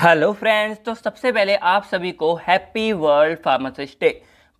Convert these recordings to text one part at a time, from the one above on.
hello friends तो सबसे पहले आप सभी को हैप्पी वर्ल्ड फार्मासिस्ट डे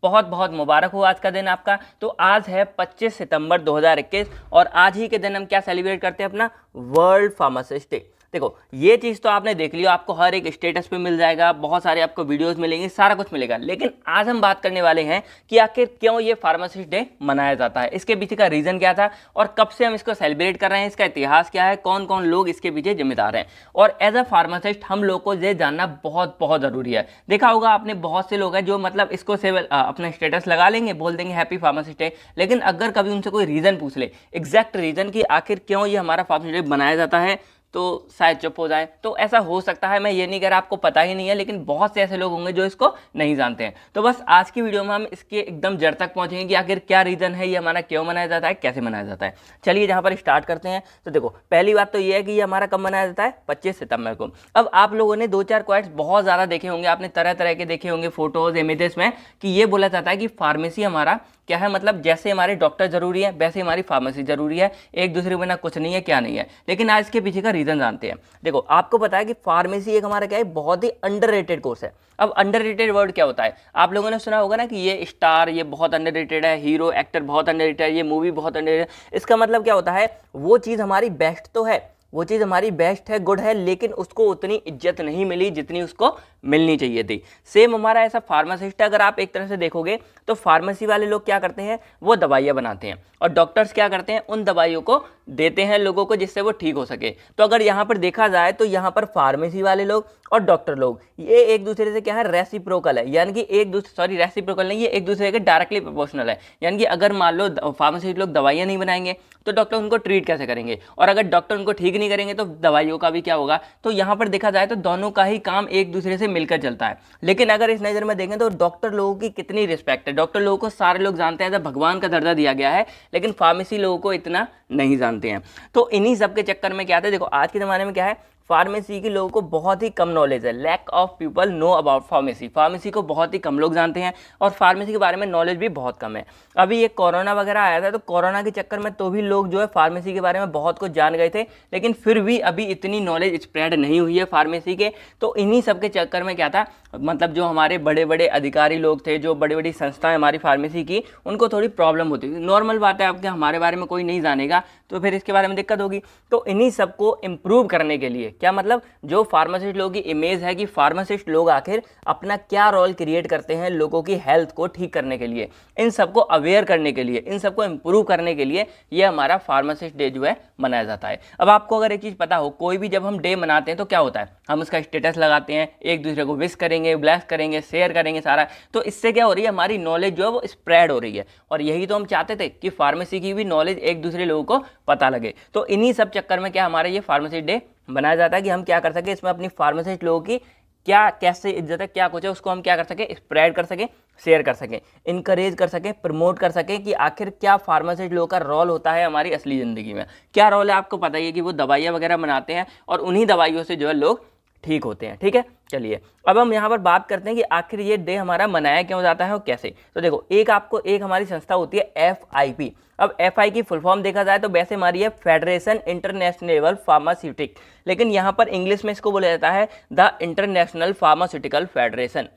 बहुत बहुत मुबारक हो आज का दिन आपका तो आज है 25 सितंबर 2021 और आज ही के दिन हम क्या सेलिब्रेट करते हैं अपना वर्ल्ड फार्मासिस्ट डे देखो ये चीज़ तो आपने देख लिया आपको हर एक स्टेटस पे मिल जाएगा बहुत सारे आपको वीडियोस मिलेंगे सारा कुछ मिलेगा लेकिन आज हम बात करने वाले हैं कि आखिर क्यों ये फार्मासिस्ट डे मनाया जाता है इसके पीछे का रीज़न क्या था और कब से हम इसको सेलिब्रेट कर रहे हैं इसका इतिहास क्या है कौन कौन लोग इसके पीछे जिम्मेदार हैं और एज अ फार्मासिस्ट हम लोग को ये जानना बहुत बहुत ज़रूरी है देखा होगा आपने बहुत से लोग हैं जो मतलब इसको सेवल अपना स्टेटस लगा लेंगे बोल देंगे हैप्पी फार्मासिस्ट डे लेकिन अगर कभी उनसे कोई रीज़न पूछ ले एग्जैक्ट रीज़न कि आखिर क्यों ये हमारा फार्मासिस्ट डे बनाया जाता है तो शायद चुप हो जाए तो ऐसा हो सकता है मैं ये नहीं कह रहा आपको पता ही नहीं है लेकिन बहुत से ऐसे लोग होंगे जो इसको नहीं जानते हैं तो बस आज की वीडियो में हम इसके एकदम जड़ तक पहुँचेंगे कि आखिर क्या रीज़न है ये हमारा क्यों मनाया जाता है कैसे मनाया जाता है चलिए जहाँ पर स्टार्ट करते हैं तो देखो पहली बात तो ये है कि ये हमारा कब मनाया जाता है पच्चीस सितंबर को अब आप लोगों ने दो चार क्वाइट्स बहुत ज़्यादा देखे होंगे आपने तरह तरह के देखे होंगे फोटोज़ इमेजेस में कि ये बोला जाता है कि फार्मेसी हमारा क्या है मतलब जैसे हमारे डॉक्टर ज़रूरी है वैसे हमारी फार्मेसी ज़रूरी है एक दूसरे के बिना कुछ नहीं है क्या नहीं है लेकिन आज इसके पीछे का रीज़न जानते हैं देखो आपको पता है कि फार्मेसी एक हमारा क्या है बहुत ही अंडर कोर्स है अब अंडर वर्ड क्या होता है आप लोगों ने सुना होगा ना कि ये स्टार ये बहुत अंडर है हीरो एक्टर बहुत अंडर है ये मूवी बहुत अंडर इसका मतलब क्या होता है वो चीज़ हमारी बेस्ट तो है वो चीज़ हमारी बेस्ट है गुड है लेकिन उसको उतनी इज्जत नहीं मिली जितनी उसको मिलनी चाहिए थी सेम हमारा ऐसा फार्मासिस्ट अगर आप एक तरह से देखोगे तो फार्मेसी वाले लोग क्या करते हैं वो दवाइयाँ बनाते हैं और डॉक्टर्स क्या करते हैं उन दवाइयों को देते हैं लोगों को जिससे वो ठीक हो सके तो अगर यहाँ पर देखा जाए तो यहाँ पर फार्मेसी वाले लोग और डॉक्टर लोग ये एक दूसरे से क्या है रेसिप्रोकल है यानी कि एक दूसरे सॉरी रेसिप्रोकल नहीं ये एक दूसरे के डायरेक्टली प्रोपोर्शनल है यानी कि अगर मान लो फार्मेसी लोग दवाइयाँ नहीं बनाएंगे तो डॉक्टर उनको ट्रीट कैसे करेंगे और अगर डॉक्टर उनको ठीक नहीं करेंगे तो दवाइयों का भी क्या होगा तो यहाँ पर देखा जाए तो दोनों का ही काम एक दूसरे से मिलकर चलता है लेकिन अगर इस नज़र में देखें तो डॉक्टर लोगों की कितनी रिस्पेक्ट है डॉक्टर लोगों को सारे लोग जानते हैं भगवान का दर्जा दिया गया है लेकिन फार्मेसी लोगों को इतना नहीं जानते बनते हैं तो इन्हीं सब के चक्कर में क्या आता है देखो आज के ज़माने में क्या है फार्मेसी के लोगों को बहुत ही कम नॉलेज है lack of people know about pharmacy pharmacy को बहुत ही कम लोग जानते हैं और फार्मेसी के बारे में नॉलेज भी बहुत कम है अभी ये कोरोना वगैरह आया था तो कोरोना के चक्कर में तो भी लोग जो है फार्मेसी के बारे में बहुत कुछ जान गए थे लेकिन फिर भी अभी इतनी नॉलेज स्प्रेड नहीं हुई है फार्मेसी के तो इन्हीं सब के चक्कर में क्या था मतलब जो हमारे बड़े बड़े अधिकारी लोग थे जो बड़ी बड़ी संस्थाएं हमारी फार्मेसी की उनको थोड़ी प्रॉब्लम होती थी नॉर्मल बात है आपके हमारे बारे में कोई नहीं जानेगा तो फिर इसके बारे में दिक्कत होगी तो इन्हीं सबको इम्प्रूव करने के लिए क्या मतलब जो फार्मासिस्ट लोगों की इमेज है कि फार्मासिस्ट लोग आखिर अपना क्या रोल क्रिएट करते हैं लोगों की हेल्थ को ठीक करने के लिए इन सबको अवेयर करने के लिए इन सबको इम्प्रूव करने के लिए ये हमारा फार्मासिस्ट डे जो है मनाया जाता है अब आपको अगर एक चीज़ पता हो कोई भी जब हम डे मनाते हैं तो क्या होता है हम उसका स्टेटस लगाते हैं एक दूसरे को विश करेंगे ब्लैस करेंगे शेयर करेंगे सारा तो इससे क्या हो रही है हमारी नॉलेज जो है वो स्प्रेड हो रही है और यही तो हम चाहते थे कि फार्मेसी की भी नॉलेज एक दूसरे लोगों को पता लगे तो इन्हीं सब चक्कर में क्या हमारा ये फार्मेसी डे बनाया जाता है कि हम क्या कर सकें इसमें अपनी फार्मासिस्ट लोगों की क्या कैसे इज्जत है क्या कुछ है उसको हम क्या कर सकें स्प्रेड कर सकें शेयर कर सकें इनक्रेज कर सकें प्रमोट कर सकें कि आखिर क्या फार्मासिस्ट लोगों का रोल होता है हमारी असली ज़िंदगी में क्या रोल है आपको पता ही है कि वो दवाइयाँ वगैरह बनाते हैं और उन्हीं दवाइयों से जो है लोग ठीक होते हैं ठीक है चलिए अब हम यहाँ पर बात करते हैं कि आखिर ये डे हमारा मनाया क्यों जाता है और कैसे तो देखो एक आपको एक हमारी संस्था होती है एफ आई पी अब एफ आई की फुल फॉर्म देखा जाए तो वैसे हमारी है फेडरेशन इंटरनेशनल फार्मास्यूटिक लेकिन यहाँ पर इंग्लिश में इसको बोला जाता है द इंटरनेशनल फार्मास्यूटिकल फेडरेशन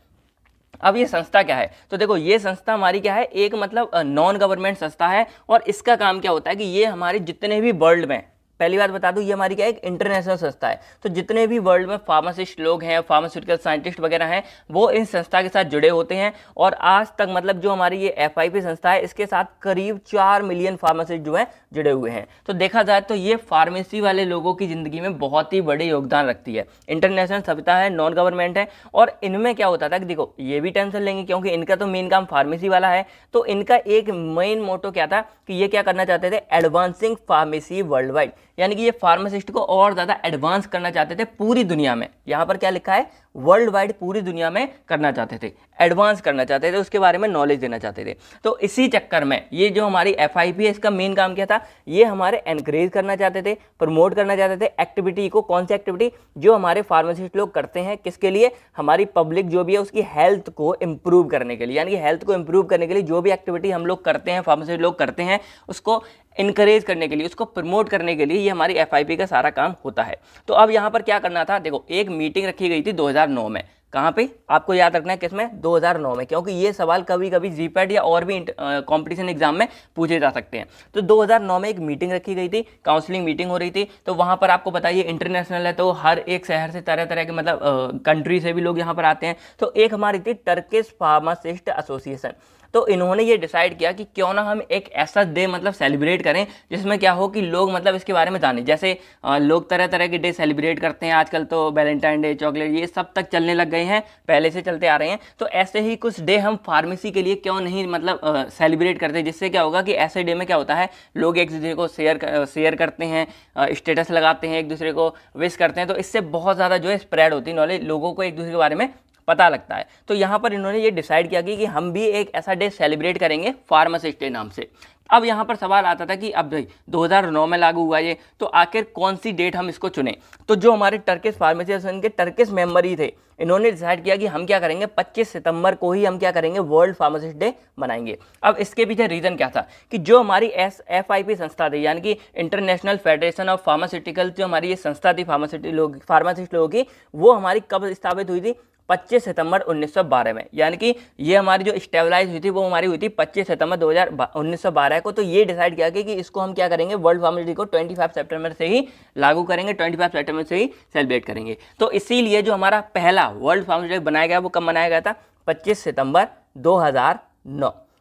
अब ये संस्था क्या है तो देखो ये संस्था हमारी क्या है एक मतलब नॉन गवर्नमेंट संस्था है और इसका काम क्या होता है कि ये हमारे जितने भी वर्ल्ड में पहली बात बता दूं ये हमारी क्या एक इंटरनेशनल संस्था है तो जितने भी वर्ल्ड में फार्मासिस्ट लोग हैं फार्मास्यूटिकल साइंटिस्ट वगैरह हैं वो इन संस्था के साथ जुड़े होते हैं और आज तक मतलब जो हमारी ये एफ संस्था है इसके साथ करीब चार मिलियन फार्मासिस्ट जो हैं जुड़े हुए हैं तो देखा जाए तो ये फार्मेसी वाले लोगों की ज़िंदगी में बहुत ही बड़े योगदान रखती है इंटरनेशनल सभ्यता है नॉन गवर्नमेंट है और इनमें क्या होता था कि देखो ये भी टेंशन लेंगे क्योंकि इनका तो मेन काम फार्मेसी वाला है तो इनका एक मेन मोटो क्या था कि ये क्या करना चाहते थे एडवांसिंग फार्मेसी वर्ल्ड वाइड यानी कि ये फार्मासिस्ट को और ज़्यादा एडवांस करना चाहते थे पूरी दुनिया में यहाँ पर क्या लिखा है वर्ल्ड वाइड पूरी दुनिया में करना चाहते थे एडवांस करना चाहते थे उसके बारे में नॉलेज देना चाहते थे तो इसी चक्कर में ये जो हमारी एफ आई पी है इसका मेन काम क्या था ये हमारे एनकरेज करना चाहते थे प्रमोट करना चाहते थे एक्टिविटी को कौन सी एक्टिविटी जो हमारे फार्मासिस्ट लोग करते हैं किसके लिए हमारी पब्लिक जो भी है उसकी हेल्थ को इम्प्रूव करने के लिए यानी कि हेल्थ को इम्प्रूव करने के लिए जो भी एक्टिविटी हम लोग करते हैं फार्मासिस्ट लोग करते हैं उसको इनक्रेज करने के लिए उसको प्रमोट करने के लिए ये हमारी एफ का सारा काम होता है तो अब यहाँ पर क्या करना था देखो एक मीटिंग रखी गई थी 2009 में कहाँ पे आपको याद रखना है किसमें 2009 में क्योंकि ये सवाल कभी कभी जी या और भी कंपटीशन एग्जाम में पूछे जा सकते हैं तो 2009 में एक मीटिंग रखी गई थी काउंसलिंग मीटिंग हो रही थी तो वहाँ पर आपको बताइए इंटरनेशनल है तो हर एक शहर से तरह तरह के मतलब कंट्री से भी लोग यहाँ पर आते हैं तो एक हमारी थी टर्किस फार्मासिस्ट एसोसिएशन तो इन्होंने ये डिसाइड किया कि क्यों ना हम एक ऐसा डे मतलब सेलिब्रेट करें जिसमें क्या हो कि लोग मतलब इसके बारे में जाने जैसे लोग तरह तरह के डे सेलिब्रेट करते हैं आजकल तो वैलेंटाइन डे चॉकलेट ये सब तक चलने लग गए हैं पहले से चलते आ रहे हैं तो ऐसे ही कुछ डे हम फार्मेसी के लिए क्यों नहीं मतलब सेलिब्रेट करते जिससे क्या होगा कि ऐसे डे में क्या होता है लोग एक दूसरे को शेयर शेयर करते हैं स्टेटस लगाते हैं एक दूसरे को विश करते हैं तो इससे बहुत ज़्यादा जो है स्प्रेड होती है नॉलेज लोगों को एक दूसरे के बारे में पता लगता है तो यहाँ पर इन्होंने ये डिसाइड किया कि, कि हम भी एक ऐसा डे सेलिब्रेट करेंगे फार्मासिस्ट डे नाम से अब यहाँ पर सवाल आता था कि अब भाई 2009 में लागू हुआ ये तो आखिर कौन सी डेट हम इसको चुने तो जो हमारे टर्किस फार्मेसी एसोसिएशन के टर्किस मेंबर ही थे इन्होंने डिसाइड किया कि हम क्या करेंगे 25 सितंबर को ही हम क्या करेंगे वर्ल्ड फार्मासिस्ट डे मनाएंगे अब इसके पीछे रीज़न क्या था कि जो हमारी एस एफ आई पी संस्था थी यानी कि इंटरनेशनल फेडरेशन ऑफ फार्मास्यूटिकल जो हमारी ये संस्था थी फार्मासिटी लोग फार्मासिस्ट लोगों की वो हमारी कब स्थापित हुई थी 25 सितंबर 1912 में यानी कि ये हमारी जो स्टेबलाइज हुई थी वो हमारी हुई थी 25 सितंबर 2012 को तो ये डिसाइड किया गया कि इसको हम क्या करेंगे वर्ल्ड फार्मर्स डे को 25 सितंबर से ही लागू करेंगे 25 सितंबर से ही सेलिब्रेट करेंगे तो इसीलिए जो हमारा पहला वर्ल्ड फार्मर्स डे बनाया गया वो कब मनाया गया था पच्चीस सितंबर दो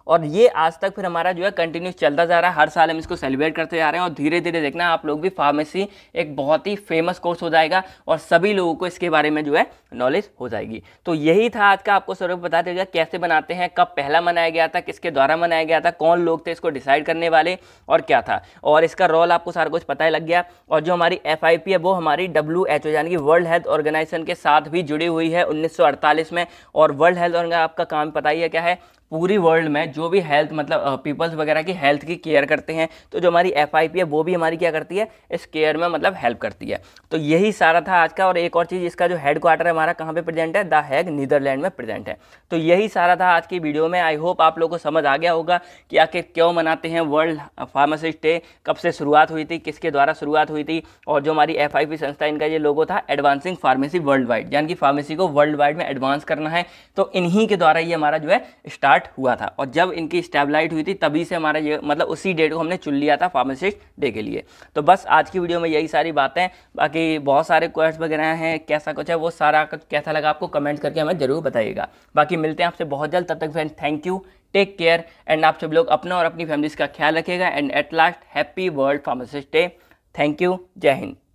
और ये आज तक फिर हमारा जो है कंटिन्यूस चलता जा रहा है हर साल हम इसको सेलिब्रेट करते जा रहे हैं और धीरे धीरे देखना आप लोग भी फार्मेसी एक बहुत ही फेमस कोर्स हो जाएगा और सभी लोगों को इसके बारे में जो है नॉलेज हो जाएगी तो यही था आज का आपको स्वरूप बता देगा कैसे बनाते हैं कब पहला मनाया गया था किसके द्वारा मनाया गया था कौन लोग थे इसको डिसाइड करने वाले और क्या था और इसका रोल आपको सारा कुछ पता ही लग गया और जो हमारी एफ है वो हमारी डब्ल्यू यानी कि वर्ल्ड हेल्थ ऑर्गेनाइजेशन के साथ भी जुड़ी हुई है उन्नीस में और वर्ल्ड हेल्थ ऑर्गेनाइजेशन आपका काम पता ही है क्या है पूरी वर्ल्ड में जो भी हेल्थ मतलब पीपल्स वगैरह की हेल्थ की केयर करते हैं तो जो हमारी एफ है वो भी हमारी क्या करती है इस केयर में मतलब हेल्प करती है तो यही सारा था आज का और एक और चीज़ इसका जो हेड क्वार्टर है हमारा कहाँ पे प्रेजेंट है द हैग नीदरलैंड में प्रेजेंट है तो यही सारा था आज की वीडियो में आई होप आप लोग को समझ आ गया होगा कि आखिर क्यों मनाते हैं वर्ल्ड फार्मासिस्ट डे कब से शुरुआत हुई थी किसके द्वारा शुरुआत हुई थी और जो हमारी एफ संस्था इनका ये लोगों था एडवांसिंग फार्मेसी वर्ल्ड वाइड यानी कि फार्मेसी को वर्ल्ड वाइड में एडवांस करना है तो इन्हीं के द्वारा ये हमारा जो है स्टार्ट स्टार्ट हुआ था और जब इनकी स्टेबलाइट हुई थी तभी से हमारा ये मतलब उसी डेट को हमने चुन लिया था फार्मासिस्ट डे के लिए तो बस आज की वीडियो में यही सारी बातें बाकी बहुत सारे क्वेश्चन वगैरह हैं कैसा कुछ है वो सारा कैसा लगा आपको कमेंट करके हमें ज़रूर बताइएगा बाकी मिलते हैं आपसे बहुत जल्द तब तक friend thank you take care and आप सब लोग अपना और अपनी फैमिलीज का ख्याल रखिएगा and at last happy world pharmacist day thank you जय हिंद